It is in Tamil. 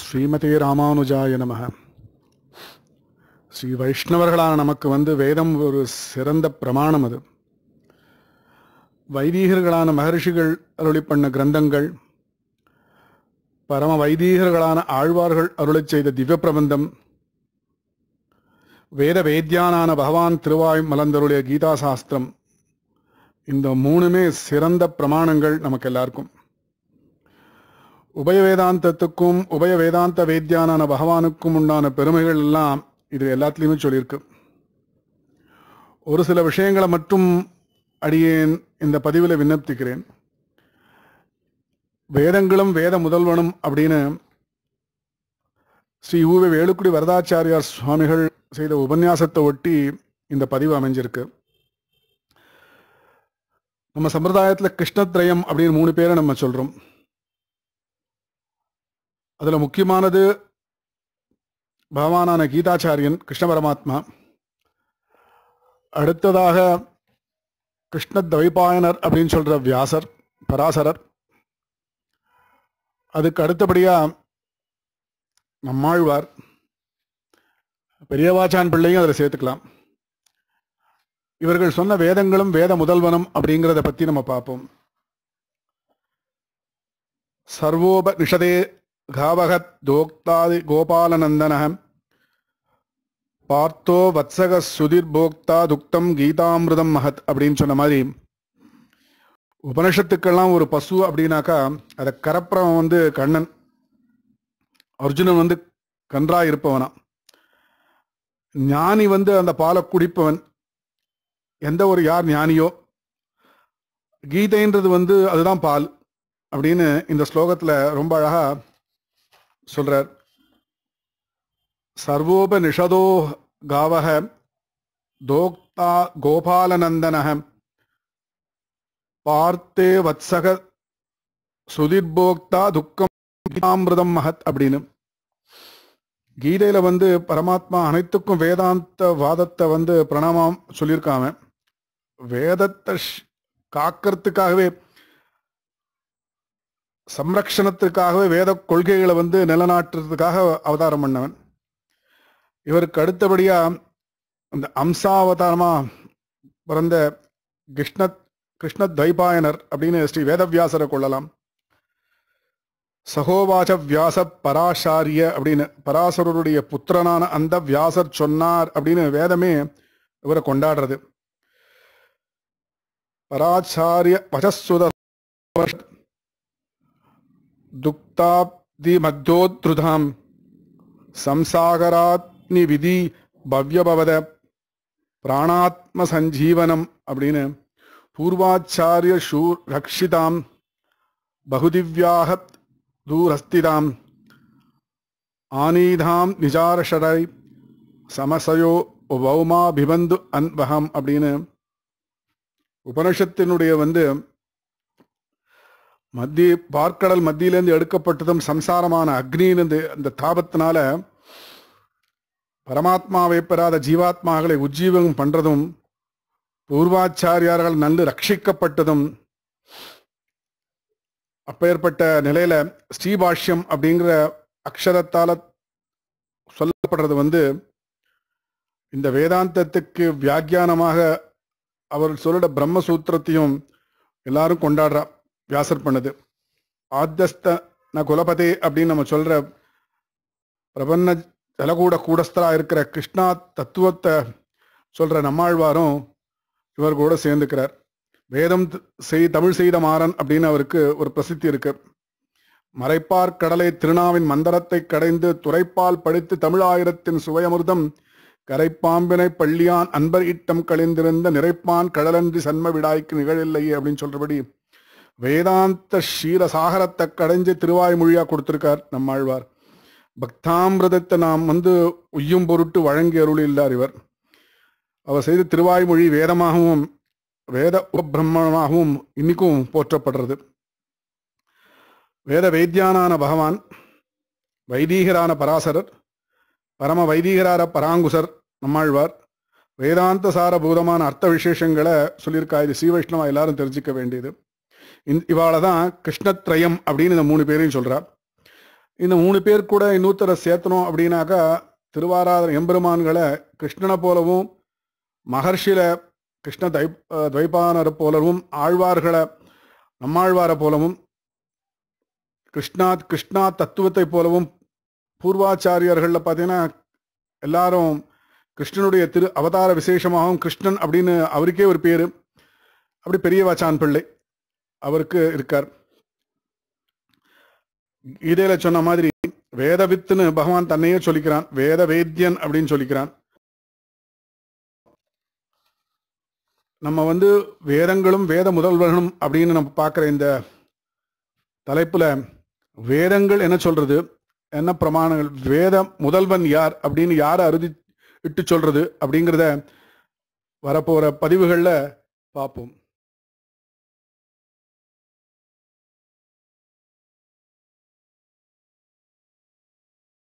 ஸ்ரீமதே ராமானுஜாய நம ஸ்ரீ வைஷ்ணவர்களான நமக்கு வந்து வேதம் ஒரு சிறந்த பிரமாணம் அது வைதீகர்களான மகர்ஷிகள் அருளி பண்ண கிரந்தங்கள் பரம வைதீகர்களான ஆழ்வார்கள் அருளை செய்த திவ்ய பிரபந்தம் வேத வேத்யானான பகவான் திருவாய் மலந்தருளிய கீதா சாஸ்திரம் இந்த மூணுமே சிறந்த பிரமாணங்கள் நமக்கு எல்லாருக்கும் உபய வேதாந்தத்துக்கும் உபய வேதாந்த வேத்தியானான பகவானுக்கும் உண்டான பெருமைகள் எல்லாம் இது எல்லாத்துலேயுமே சொல்லியிருக்கு ஒரு சில விஷயங்களை மட்டும் அடியேன் இந்த பதிவில் விண்ணப்பிக்கிறேன் வேதங்களும் வேத முதல்வனும் அப்படின்னு ஸ்ரீ யூவி வேலுக்குடி வரதாச்சாரியார் சுவாமிகள் செய்த உபன்யாசத்தை ஒட்டி இந்த பதிவு அமைஞ்சிருக்கு நம்ம சம்பிரதாயத்தில் கிருஷ்ணத்ரயம் அப்படின்னு மூணு பேரை நம்ம சொல்கிறோம் அதில் முக்கியமானது பகவானான கீதாச்சாரியன் கிருஷ்ண பரமாத்மா அடுத்ததாக கிருஷ்ண துவைபாயனர் அப்படின்னு சொல்கிற வியாசர் பராசரர் அதுக்கு அடுத்தபடியாக நம்மாழ்வார் பெரியவாச்சான் பிள்ளையும் அதில் சேர்த்துக்கலாம் இவர்கள் சொன்ன வேதங்களும் வேத முதல்வனும் அப்படிங்கிறத பற்றி நம்ம பார்ப்போம் சர்வோபனிஷதே காவகத் தோக்தாதி கோபாலநந்தன பார்த்தோ வத்சக சுதிர் போக்தா துக்தம் கீதாமிருதம் மகத் அப்படின்னு சொன்ன மாதிரி உபனிஷத்துக்கெல்லாம் ஒரு பசு அப்படின்னாக்கா அதை கரப்புறவன் வந்து கண்ணன் அர்ஜுனன் வந்து கன்றா இருப்பவனா ஞானி வந்து அந்த பாலை குடிப்பவன் எந்த ஒரு யார் ஞானியோ கீதைன்றது வந்து அதுதான் பால் அப்படின்னு இந்த ஸ்லோகத்தில் ரொம்ப அழகாக சொல்கிறார் சர்வோபனிஷதோ காவக தோக்தா கோபாலநந்தனக பார்த்தே வத்சக சுதிர்போக்தா துக்கம் கீதாமிரதம் மகத் அப்படின்னு கீதையில வந்து பரமாத்மா அனைத்துக்கும் வேதாந்த வாதத்தை வந்து பிரணாமம் சொல்லியிருக்காங்க வேதத்தை காக்கிறதுக்காகவே சம்ரக்ஷணத்திற்காகவே வேத கொள்கைகளை வந்து நிலநாட்டுறதுக்காக அவதாரம் பண்ணவன் இவருக்கு அடுத்தபடியாக அந்த அம்சாவதாரமா பிறந்த கிருஷ்ண கிருஷ்ண துவைபாயனர் அப்படின்னு ஸ்ரீ வேதவியாசரை கொள்ளலாம் சகோவாச வியாச பராசாரிய அப்படின்னு பராசரருடைய புத்திரனான அந்த வியாசர் சொன்னார் அப்படின்னு வேதமே இவரை கொண்டாடுறது பராச்சாரிய வசசுத දුක්තාප්ති මධ්‍යෝත්ෘධම් சம்சாகராத்னி விதி பவ்யபவத பிராணாத்ம சஞ்சீவனம் அப்படின்னு பூர்வாச்சாரிய ஷூர் ரக்ஷிதாம் பகுதிவியாக தூரஸ்திதாம் ஆனீதாம் நிஜாரஷரை சமசயோ வௌமா பிபந்து அன்பகம் அப்படின்னு உபனிஷத்தினுடைய வந்து மத்திய பார்க்கடல் மத்தியிலேருந்து எடுக்கப்பட்டதும் சம்சாரமான அக்னியிலிருந்து அந்த தாபத்தினால பரமாத்மாவை பெறாத ஜீவாத்மாக்களை உஜ்ஜீவம் பண்ணுறதும் பூர்வாச்சாரியார்கள் நன்கு ரட்சிக்கப்பட்டதும் அப்பேற்பட்ட நிலையில ஸ்ரீபாஷ்யம் அப்படிங்கிற அக்ஷரத்தால சொல்லப்படுறது வந்து இந்த வேதாந்தத்துக்கு வியாக்கியானமாக அவர் சொல்லிட பிரம்மசூத்திரத்தையும் எல்லாரும் கொண்டாடுறார் வியாசர் பண்ணுது ந குலபதி அப்படின்னு நம்ம சொல்ற பிரபன்ன ஜலகூட கூடஸ்தரா இருக்கிற கிருஷ்ணா தத்துவத்தை சொல்ற நம்மாழ்வாரும் இவர் கூட சேர்ந்துக்கிறார் வேதம் செய் தமிழ் செய்த மாறன் அப்படின்னு அவருக்கு ஒரு பிரசித்தி இருக்கு மறைப்பார் கடலை திருநாவின் மந்திரத்தை கடைந்து துறைப்பால் படித்து தமிழாயிரத்தின் சுவையமிர்தம் கரைப்பாம்பினை பள்ளியான் அன்பர் இட்டம் கழிந்திருந்த நிறைப்பான் கடலன்றி சன்ம விடாய்க்கு நிகழில்லையே அப்படின்னு சொல்றபடி வேதாந்த ஷீல சாகரத்தை கடைஞ்சு திருவாய்மொழியாக கொடுத்துருக்கார் நம்மாழ்வார் பக்தாமிரதத்தை நாம் வந்து உய்யும் பொருட்டு வழங்கி அருள் இல்லார் இவர் அவர் செய்த திருவாய்மொழி வேதமாகவும் வேத உபிரமணமாகவும் இன்னைக்கும் போற்றப்படுறது வேத வைத்தியானான பகவான் வைதீகரான பராசரர் பரம வைதீகரார பராங்குசர் நம்மாழ்வார் வேதாந்த சார பூதமான அர்த்த விசேஷங்களை சொல்லியிருக்கா இது ஸ்ரீவைஷ்ணவா எல்லாரும் தெரிஞ்சிக்க வேண்டியது இவாளை தான் கிருஷ்ணத்ரயம் அப்படின்னு இந்த மூணு பேரையும் சொல்கிறார் இந்த மூணு பேர் கூட இன்னொருத்தரை சேர்த்தணும் அப்படின்னாக்கா திருவாராதன எம்பெருமான்களை கிருஷ்ணனை போலவும் மகர்ஷியில கிருஷ்ண தை துவைபானரை போலவும் ஆழ்வார்களை நம்மாழ்வாரை போலவும் கிருஷ்ணா கிருஷ்ணா தத்துவத்தை போலவும் பூர்வாச்சாரியர்களில் பார்த்தீங்கன்னா எல்லாரும் கிருஷ்ணனுடைய திரு அவதார விசேஷமாகவும் கிருஷ்ணன் அப்படின்னு அவருக்கே ஒரு பேர் அப்படி பெரியவாச்சான் பிள்ளை அவருக்கு இருக்கார் கீதையில சொன்ன மாதிரி வேத வித்துன்னு பகவான் தன்னையே சொல்லிக்கிறான் வேத வேத்தியன் அப்படின்னு சொல்லிக்கிறான் நம்ம வந்து வேதங்களும் வேத முதல்வர்களும் அப்படின்னு நம்ம பார்க்குற இந்த தலைப்பில் வேதங்கள் என்ன சொல்றது என்ன பிரமாணங்கள் வேத முதல்வன் யார் அப்படின்னு யாரை அறுதி இட்டு சொல்றது அப்படிங்கிறத வரப்போகிற பதிவுகளில் பார்ப்போம்